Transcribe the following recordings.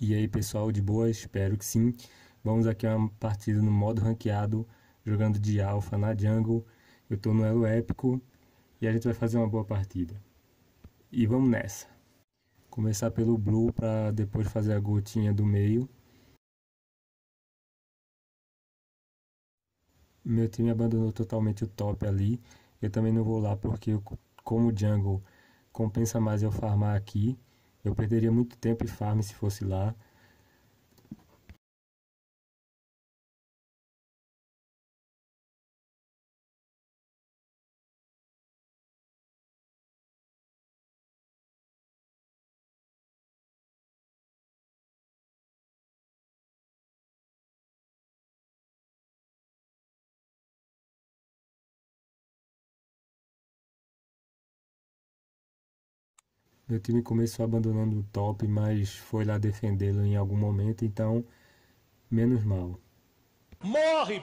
E aí pessoal, de boa? Espero que sim. Vamos aqui a uma partida no modo ranqueado, jogando de alfa na jungle. Eu tô no elo épico e a gente vai fazer uma boa partida. E vamos nessa. Começar pelo blue para depois fazer a gotinha do meio. Meu time abandonou totalmente o top ali eu também não vou lá porque eu, como o jungle compensa mais eu farmar aqui, eu perderia muito tempo e farm se fosse lá. Meu time começou abandonando o top, mas foi lá defendê-lo em algum momento, então menos mal. Morre!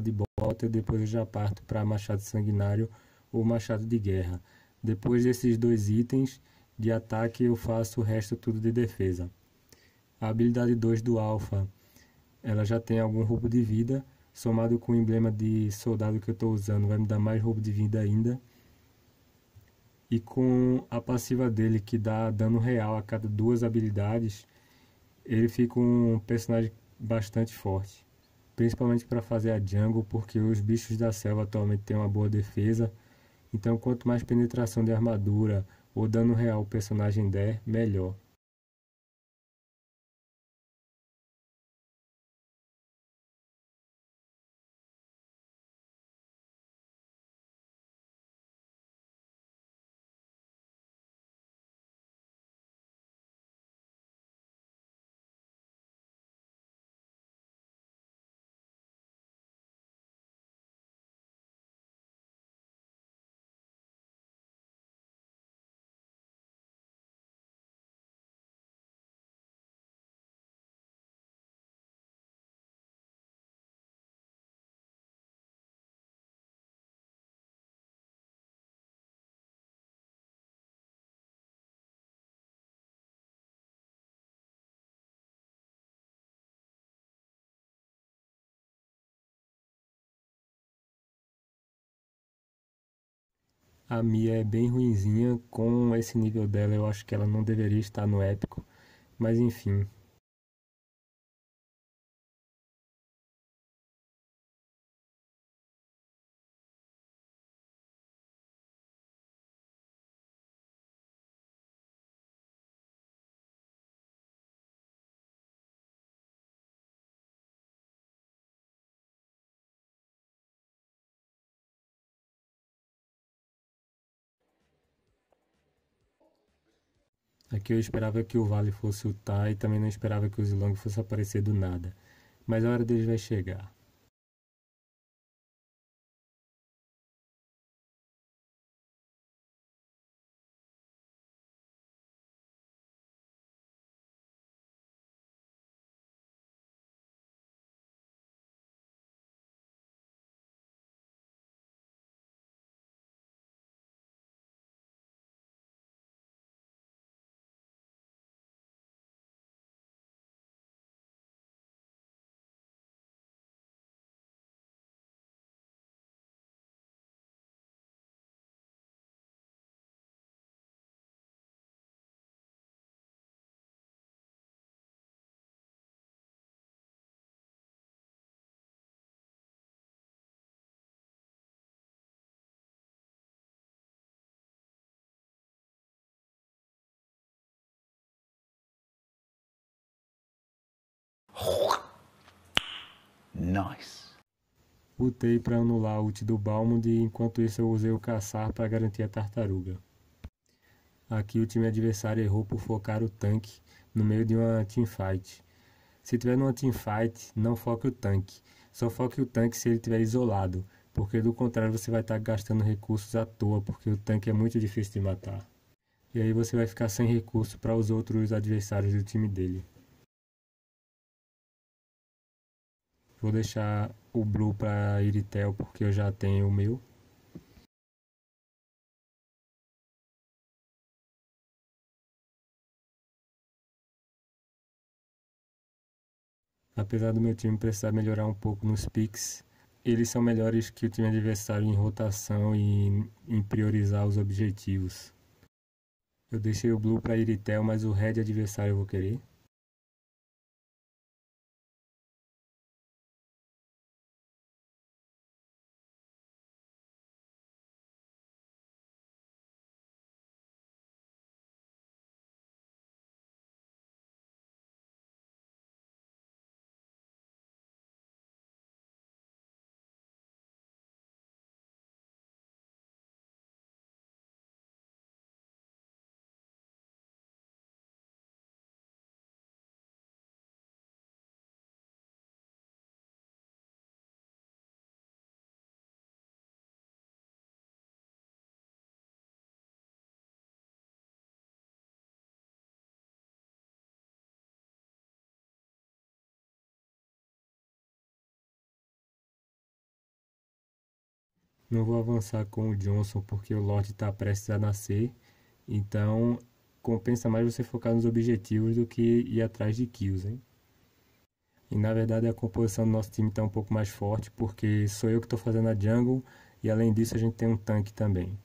de Bota, e depois eu já parto para Machado Sanguinário ou Machado de Guerra. Depois desses dois itens de ataque, eu faço o resto tudo de defesa. A habilidade 2 do Alpha, ela já tem algum roubo de vida, somado com o emblema de soldado que eu estou usando, vai me dar mais roubo de vida ainda. E com a passiva dele, que dá dano real a cada duas habilidades, ele fica um personagem bastante forte principalmente para fazer a jungle, porque os bichos da selva atualmente têm uma boa defesa. Então, quanto mais penetração de armadura ou dano real o personagem der, melhor. A Mia é bem ruinzinha, com esse nível dela eu acho que ela não deveria estar no épico, mas enfim, Aqui eu esperava que o Vale fosse o Tai e também não esperava que o Zilong fosse aparecer do nada. Mas a hora deles vai chegar. Nice. Lutei para anular o ult do Balmond e enquanto isso eu usei o caçar para garantir a tartaruga. Aqui o time adversário errou por focar o tanque no meio de uma teamfight. Se tiver numa teamfight, não foque o tanque. Só foque o tanque se ele estiver isolado, porque do contrário você vai estar tá gastando recursos à toa, porque o tanque é muito difícil de matar. E aí você vai ficar sem recurso para os outros adversários do time dele. Vou deixar o blue para Iritel porque eu já tenho o meu. Apesar do meu time precisar melhorar um pouco nos picks, eles são melhores que o time adversário em rotação e em priorizar os objetivos. Eu deixei o blue para Iritel, mas o red adversário eu vou querer. Não vou avançar com o Johnson porque o Lorde está prestes a nascer. Então compensa mais você focar nos objetivos do que ir atrás de kills, hein? E na verdade a composição do nosso time está um pouco mais forte porque sou eu que estou fazendo a jungle e além disso a gente tem um tanque também.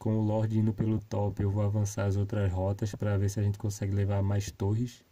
com o Lorde indo pelo top, eu vou avançar as outras rotas para ver se a gente consegue levar mais torres.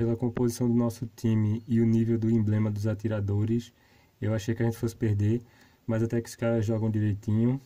pela composição do nosso time e o nível do emblema dos atiradores, eu achei que a gente fosse perder, mas até que os caras jogam direitinho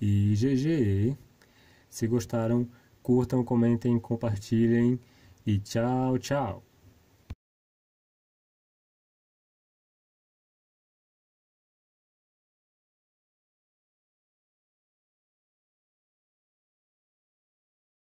e GG. Se gostaram, curtam, comentem, compartilhem e tchau, tchau!